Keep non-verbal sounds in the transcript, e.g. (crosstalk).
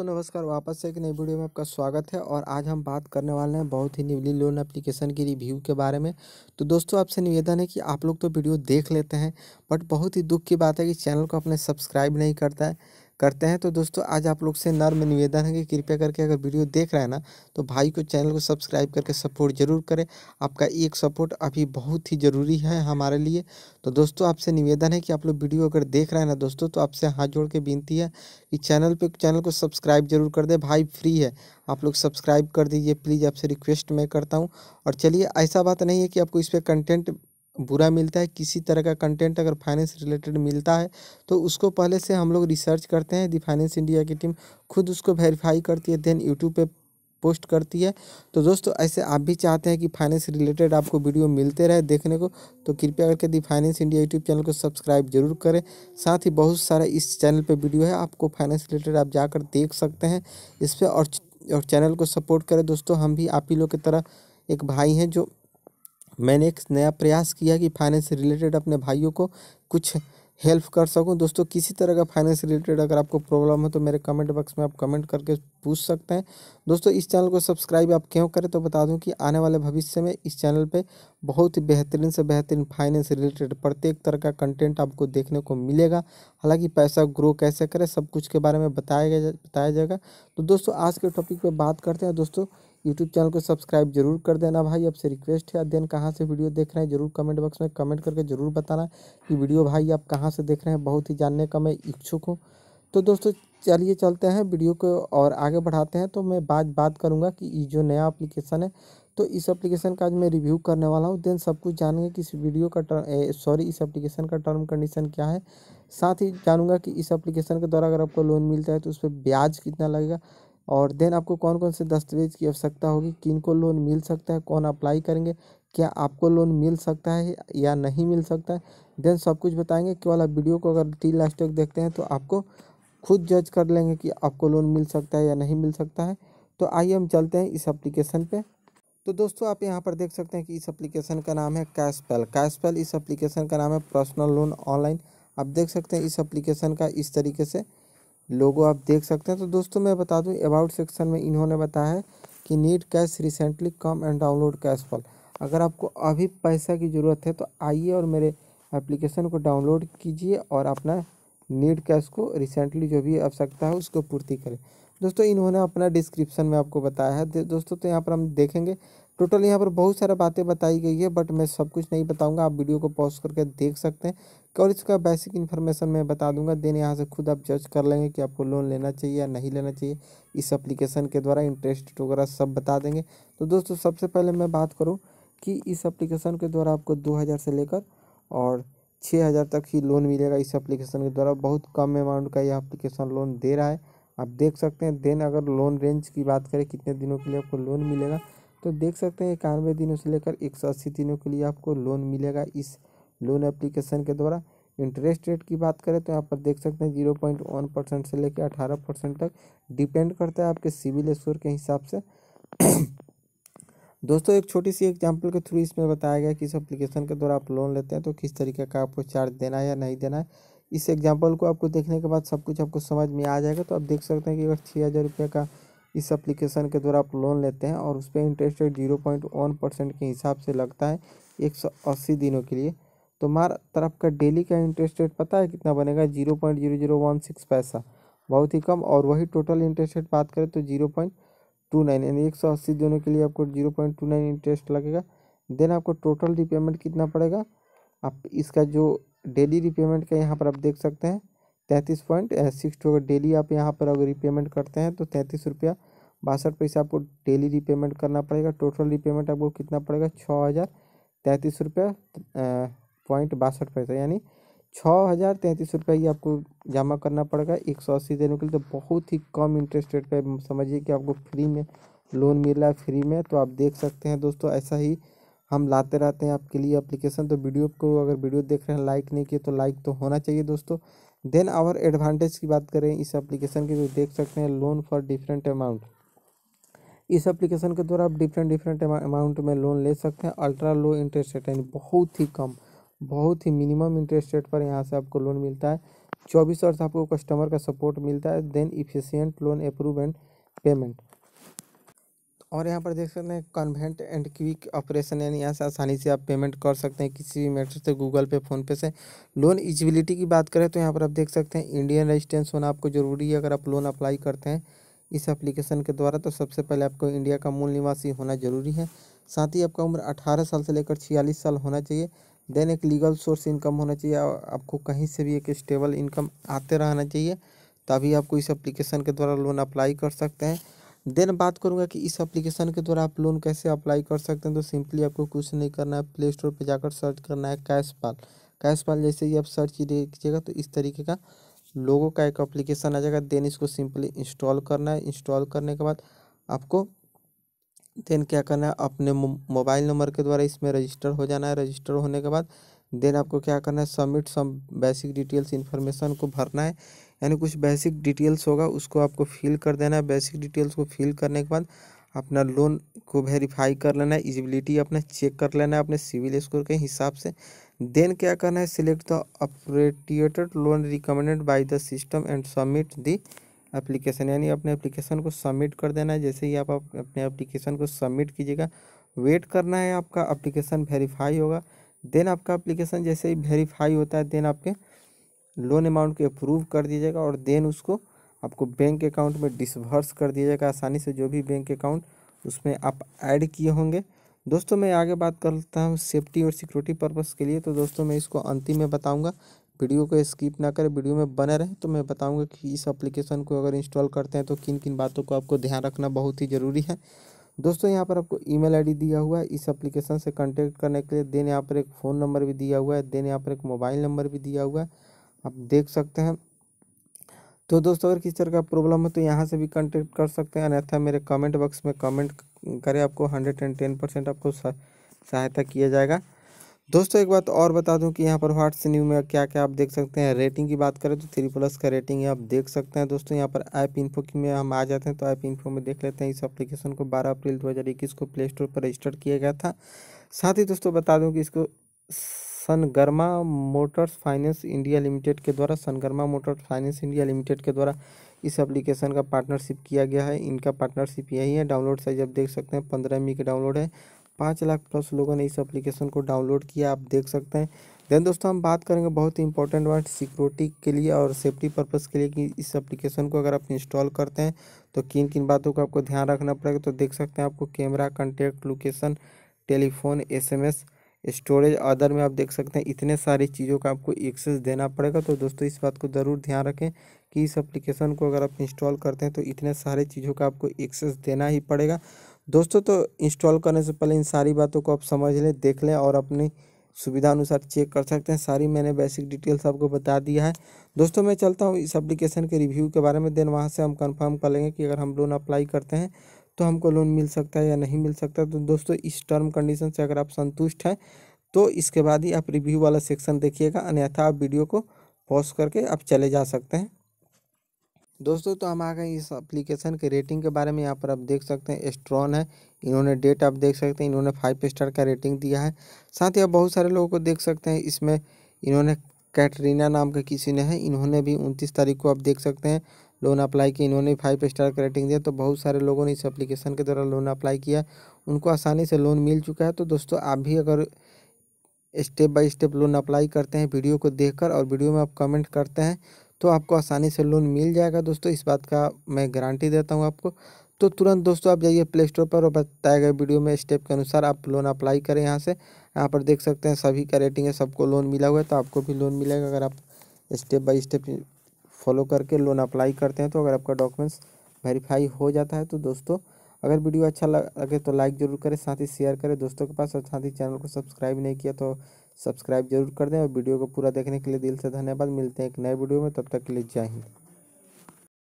तो नमस्कार वापस से एक नई वीडियो में आपका स्वागत है और आज हम बात करने वाले हैं बहुत ही न्यूली लोन एप्लीकेशन की रिव्यू के बारे में तो दोस्तों आपसे निवेदन है कि आप लोग तो वीडियो देख लेते हैं बट बहुत ही दुख की बात है कि चैनल को अपने सब्सक्राइब नहीं करता है करते हैं तो दोस्तों आज आप लोग से नर्म निवेदन है कि कृपया करके अगर वीडियो देख रहे हैं ना तो भाई को चैनल को सब्सक्राइब करके सपोर्ट जरूर करें आपका एक सपोर्ट अभी बहुत ही ज़रूरी है हमारे लिए तो दोस्तों आपसे निवेदन है कि आप लोग वीडियो अगर देख रहे हैं ना दोस्तों तो आपसे हाथ जोड़ के विनती है कि चैनल पर चैनल को सब्सक्राइब जरूर कर दें भाई फ्री है आप लोग सब्सक्राइब कर दीजिए प्लीज़ आपसे रिक्वेस्ट मैं करता हूँ और चलिए ऐसा बात नहीं है कि आपको इस पर कंटेंट बुरा मिलता है किसी तरह का कंटेंट अगर फाइनेंस रिलेटेड मिलता है तो उसको पहले से हम लोग रिसर्च करते हैं दी फाइनेंस इंडिया की टीम खुद उसको वेरीफाई करती है देन यूट्यूब पे पोस्ट करती है तो दोस्तों ऐसे आप भी चाहते हैं कि फाइनेंस रिलेटेड आपको वीडियो मिलते रहे देखने को तो कृपया करके the finance India YouTube channel को सब्सक्राइब जरूर करें साथ ही बहुत सारा इस चैनल पर वीडियो है आपको फाइनेंस रिलेटेड आप जाकर देख सकते हैं इस पर और और चैनल को सपोर्ट करें दोस्तों हम भी आप ही लोग की तरह एक भाई हैं जो मैंने एक नया प्रयास किया कि फाइनेंस रिलेटेड अपने भाइयों को कुछ हेल्प कर सकूं दोस्तों किसी तरह का फाइनेंस रिलेटेड अगर आपको प्रॉब्लम हो तो मेरे कमेंट बॉक्स में आप कमेंट करके पूछ सकते हैं दोस्तों इस चैनल को सब्सक्राइब आप क्यों करें तो बता दूं कि आने वाले भविष्य में इस चैनल पे बहुत ही बेहतरीन से बेहतरीन फाइनेंस रिलेटेड प्रत्येक तरह का कंटेंट आपको देखने को मिलेगा हालांकि पैसा ग्रो कैसे करें सब कुछ के बारे में बताया बताया जाएगा तो दोस्तों आज के टॉपिक पर बात करते हैं दोस्तों यूट्यूब चैनल को सब्सक्राइब जरूर कर देना भाई आपसे रिक्वेस्ट है अध्ययन कहाँ से वीडियो देख रहे हैं जरूर कमेंट बॉक्स में कमेंट करके जरूर बताना कि वीडियो भाई आप कहाँ से देख रहे हैं बहुत ही जानने का मैं इच्छुक हूँ तो दोस्तों चलिए चलते हैं वीडियो को और आगे बढ़ाते हैं तो मैं बात बात करूँगा कि ये जो नया अप्लीकेशन है तो इस एप्लीकेशन का आज मैं रिव्यू करने वाला हूँ देन सब कुछ जानेंगे कि इस वीडियो का टर्म सॉरी इस एप्लीकेशन का टर्म कंडीशन क्या है साथ ही जानूंगा कि इस एप्लीकेशन के द्वारा अगर आपको लोन मिलता है तो उस पर ब्याज कितना लगेगा और देन आपको कौन कौन से दस्तावेज़ की आवश्यकता होगी किन को लोन मिल सकता है कौन अप्लाई करेंगे क्या आपको लोन मिल सकता है या नहीं मिल सकता है देन सब कुछ बताएंगे कि वाला वीडियो को अगर टी लास्ट तक देखते हैं तो आपको खुद जज कर लेंगे कि आपको लोन मिल सकता है या नहीं मिल सकता है तो आइए हम चलते हैं इस एप्लीकेशन पर तो दोस्तों आप यहाँ पर देख सकते हैं कि इस एप्लीकेशन का नाम है कैशपेल कैशपेल इस एप्लीकेशन का नाम है पर्सनल लोन ऑनलाइन आप देख सकते हैं इस एप्लीकेशन का इस तरीके से लोगो आप देख सकते हैं तो दोस्तों मैं बता दूं अबाउट सेक्शन में इन्होंने बताया है कि need cash recently come and download cash fall अगर आपको अभी पैसा की ज़रूरत है तो आइए और मेरे एप्लीकेशन को डाउनलोड कीजिए और अपना नीड कैश को रिसेंटली जो भी आवश्यकता है उसको पूर्ति करें दोस्तों इन्होंने अपना डिस्क्रिप्शन में आपको बताया है दोस्तों तो यहाँ पर हम देखेंगे टोटल यहाँ पर बहुत सारा बातें बताई गई है बट मैं सब कुछ नहीं बताऊँगा आप वीडियो को पॉज करके देख सकते हैं और इसका बेसिक इन्फॉर्मेशन मैं बता दूंगा देन यहाँ से खुद आप जज कर लेंगे कि आपको लोन लेना चाहिए या नहीं लेना चाहिए इस अप्लीकेशन के द्वारा इंटरेस्ट वगैरह सब बता देंगे तो दोस्तों सबसे पहले मैं बात करूँ कि इस अप्लीकेशन के द्वारा आपको दो हज़ार से लेकर और छः हज़ार तक ही लोन मिलेगा इस एप्लीकेशन के द्वारा बहुत कम अमाउंट का यह एप्लीकेशन लोन दे रहा है आप देख सकते हैं देन अगर लोन रेंज की बात करें कितने दिनों के लिए आपको लोन मिलेगा तो देख सकते हैं इक्यानवे दिनों से लेकर एक सौ अस्सी दिनों के लिए आपको लोन मिलेगा इस लोन एप्लीकेशन के द्वारा इंटरेस्ट रेट की बात करें तो यहाँ पर देख सकते हैं जीरो पॉइंट वन परसेंट से लेकर अठारह परसेंट तक डिपेंड करता है आपके सिविल स्कोर के हिसाब से (clears throat) दोस्तों एक छोटी सी एग्जांपल के थ्रू इसमें बताया गया कि इस एप्लीकेशन के द्वारा आप लोन लेते हैं तो किस तरीके का आपको चार्ज देना है या नहीं देना है इस एग्जाम्पल को आपको देखने के बाद सब कुछ आपको समझ में आ जाएगा तो आप देख सकते हैं कि अगर छः हज़ार रुपये का इस एप्लीकेशन के द्वारा आप लोन लेते हैं और उस पर interest rate zero point one percent के हिसाब से लगता है एक सौ अस्सी दिनों के लिए तो मार तरफ का डेली का इंटरेस्ट रेट पता है कितना बनेगा zero point zero zero one six पैसा बहुत ही कम और वही टोटल इंटरेस्ट रेट बात करें तो जीरो पॉइंट टू नाइन यानी एक सौ अस्सी दिनों के लिए आपको zero point two nine interest लगेगा देन आपको टोटल रिपेमेंट कितना पड़ेगा आप इसका जो डेली रिपेमेंट का यहाँ पर आप देख सकते हैं तैंतीस पॉइंट सिक्स टू अगर डेली आप यहाँ पर अगर रीपेमेंट करते हैं तो तैंतीस रुपया बासठ पैसा आपको डेली रीपेमेंट करना पड़ेगा टोटल रीपेमेंट आपको कितना पड़ेगा छः हज़ार तैंतीस रुपया पॉइंट बासठ पैसा यानी छः हज़ार तैंतीस रुपये ही आपको जमा करना पड़ेगा एक सौ अस्सी देने के लिए तो बहुत ही कम इंटरेस्ट रेट पर समझिए कि आपको फ्री में लोन मिल रहा है फ्री में तो आप देख सकते हैं दोस्तों ऐसा ही हम लाते रहते हैं आपके लिए एप्लीकेशन तो वीडियो को अगर वीडियो देख रहे हैं लाइक नहीं किए तो लाइक तो होना चाहिए दोस्तों देन आवर एडवांटेज की बात करें इस एप्लीकेशन की तो देख सकते हैं लोन फॉर डिफरेंट अमाउंट इस एप्लीकेशन के द्वारा आप डिफरेंट डिफरेंट अमाउंट में लोन ले सकते हैं अल्ट्रा लो इंटरेस्ट रेट यानी बहुत ही कम बहुत ही मिनिमम इंटरेस्ट रेट पर यहाँ से आपको लोन मिलता है चौबीस आवर्स आपको कस्टमर का सपोर्ट मिलता है then efficient loan approve and payment और यहाँ पर देख सकते हैं कन्वेंट एंड क्विक ऑपरेशन यानी यहाँ से आसानी से आप पेमेंट कर सकते हैं किसी भी मेथड से गूगल पे फ़ोनपे से लोन इजिबिलिटी की बात करें तो यहाँ पर आप देख सकते हैं इंडियन रेजिस्टेंस होना आपको ज़रूरी है अगर आप लोन अप्लाई करते हैं इस एप्लीकेशन के द्वारा तो सबसे पहले आपको इंडिया का मूल निवासी होना ज़रूरी है साथ ही आपका उम्र अठारह साल से लेकर छियालीस साल होना चाहिए देन एक लीगल सोर्स इनकम होना चाहिए आपको कहीं से भी एक स्टेबल इनकम आते रहना चाहिए तभी आपको इस एप्लीकेशन के द्वारा लोन अप्लाई कर सकते हैं देन बात करूंगा कि इस एप्लीकेशन के द्वारा आप लोन कैसे अप्लाई कर सकते हैं तो सिंपली आपको कुछ नहीं करना है प्ले स्टोर पर जाकर सर्च करना है कैश पाल कैश पाल जैसे ही आप सर्च कीजिएगा तो इस तरीके का लोगों का एक एप्लीकेशन आ जाएगा देन इसको सिंपली इंस्टॉल करना है इंस्टॉल करने के बाद आपको देन क्या करना है अपने मोबाइल नंबर के द्वारा इसमें रजिस्टर हो जाना है रजिस्टर होने के बाद देन आपको क्या करना है submit some basic details information को भरना है यानी कुछ बेसिक डिटेल्स होगा उसको आपको फिल कर देना है बेसिक डिटेल्स को फिल करने के बाद अपना लोन को वेरीफाई कर लेना है इजिबिलिटी अपना चेक कर लेना है अपने सिविल स्कोर के हिसाब से देन क्या करना है select the appreciated loan recommended by the system and submit the application यानी अपने एप्लीकेशन को सबमिट कर देना है जैसे ही आप अपने एप्लीकेशन को सबमिट कीजिएगा वेट करना है आपका एप्लीकेशन वेरीफाई होगा देन आपका एप्लीकेशन जैसे ही वेरीफाई होता है देन आपके लोन अमाउंट को अप्रूव कर दीजिएगा और देन उसको आपको बैंक अकाउंट में डिसवर्स कर दीजिएगा आसानी से जो भी बैंक अकाउंट उसमें आप ऐड किए होंगे दोस्तों मैं आगे बात करता हूँ सेफ्टी और सिक्योरिटी पर्पज़ के लिए तो दोस्तों मैं इसको अंतिम में बताऊँगा वीडियो को स्किप ना करें वीडियो में बने रहें तो मैं बताऊँगा कि इस एप्लीकेशन को अगर इंस्टॉल करते हैं तो किन किन बातों को आपको ध्यान रखना बहुत ही ज़रूरी है दोस्तों यहाँ पर आपको ईमेल आईडी दिया हुआ है इस एप्लीकेशन से कॉन्टैक्ट करने के लिए देन यहाँ पर एक फ़ोन नंबर भी दिया हुआ है देन यहाँ पर एक मोबाइल नंबर भी दिया हुआ है आप देख सकते हैं तो दोस्तों अगर किसी तरह का प्रॉब्लम हो तो यहाँ से भी कॉन्टेक्ट कर सकते हैं अन्यथा मेरे कमेंट बॉक्स में कमेंट करें आपको हंड्रेड एंड टेन परसेंट आपको सहायता किया जाएगा दोस्तों एक बात और बता दूं कि यहाँ पर व्हाट्स न्यू में क्या क्या आप देख सकते हैं रेटिंग की बात करें तो थ्री प्लस का रेटिंग है आप देख सकते हैं दोस्तों यहाँ पर ऐप इन्फो की में हम आ जाते हैं तो ऐप इन्फो में देख लेते हैं इस एप्लीकेशन को 12 अप्रैल 2021 को प्ले स्टोर पर रजिस्टर किया गया था साथ ही दोस्तों बता दूँ कि इसको सनगर्मा मोटर्स फाइनेंस इंडिया लिमिटेड के द्वारा सनगर्मा मोटर्स फाइनेंस इंडिया लिमिटेड के द्वारा इस एप्लीकेशन का पार्टनरशिप किया गया है इनका पार्टनरशिप यही है डाउनलोड साइज आप देख सकते हैं पंद्रह एम का डाउनलोड है पाँच लाख प्लस लोगों ने इस एप्लीकेशन को डाउनलोड किया आप देख सकते हैं देन दोस्तों हम बात करेंगे बहुत ही इंपॉर्टेंट बात सिक्योरिटी के लिए और सेफ्टी पर्पज़ के लिए कि इस एप्लीकेशन को अगर आप इंस्टॉल करते हैं तो किन किन बातों का आपको ध्यान रखना पड़ेगा तो देख सकते हैं आपको camera contact location telephone S storage other में आप देख सकते हैं इतने सारी चीज़ों का आपको एक्सेस देना पड़ेगा तो दोस्तों इस बात को ज़रूर ध्यान रखें कि इस एप्लीकेशन को अगर आप इंस्टॉल करते हैं तो इतने सारे चीज़ों का आपको एक्सेस देना ही पड़ेगा दोस्तों तो इंस्टॉल करने से पहले इन सारी बातों को आप समझ लें देख लें और अपनी सुविधा अनुसार चेक कर सकते हैं सारी मैंने बेसिक डिटेल्स आपको बता दिया है दोस्तों मैं चलता हूँ इस एप्लीकेशन के रिव्यू के बारे में देन वहाँ से हम कंफर्म कर लेंगे कि अगर हम लोन अप्लाई करते हैं तो हमको लोन मिल सकता है या नहीं मिल सकता तो दोस्तों इस टर्म कंडीशन से अगर आप संतुष्ट हैं तो इसके बाद ही आप रिव्यू वाला सेक्शन देखिएगा अन्यथा आप वीडियो को पॉज करके आप चले जा सकते हैं दोस्तों तो हम आ गए इस एप्लीकेशन के रेटिंग के बारे में यहाँ पर आप देख सकते हैं स्ट्रॉन है इन्होंने डेट आप देख सकते हैं इन्होंने फाइव स्टार का रेटिंग दिया है साथ ही आप बहुत सारे लोगों को देख सकते हैं इसमें इन्होंने कैटरीना नाम के किसी ने है इन्होंने भी उनतीस तारीख को आप देख सकते हैं लोन अप्लाई किया इन्होंने फाइव स्टार का रेटिंग दिया तो बहुत सारे लोगों ने इस एप्लीकेशन के द्वारा लोन अप्लाई किया उनको आसानी से लोन मिल चुका है तो दोस्तों आप भी अगर step by step loan apply करते हैं वीडियो को देखकर और वीडियो में आप कमेंट करते हैं तो आपको आसानी से लोन मिल जाएगा दोस्तों इस बात का मैं गारंटी देता हूँ आपको तो तुरंत दोस्तों आप जाइए प्ले स्टोर पर और बताए गए वीडियो में स्टेप के अनुसार आप लोन अप्लाई करें यहाँ से यहाँ पर देख सकते हैं सभी का रेटिंग है सबको लोन मिला हुआ है तो आपको भी लोन मिलेगा अगर आप स्टेप बाई स्टेप फॉलो करके लोन अप्लाई करते हैं तो अगर आपका डॉक्यूमेंट्स वेरीफाई हो जाता है तो दोस्तों अगर वीडियो अच्छा लगे तो लाइक ज़रूर करें साथ ही शेयर करें दोस्तों के पास और साथ ही चैनल को सब्सक्राइब नहीं किया तो सब्सक्राइब जरूर कर दें और वीडियो को पूरा देखने के लिए दिल से धन्यवाद मिलते हैं एक नए वीडियो में तब तक के लिए जय हिंद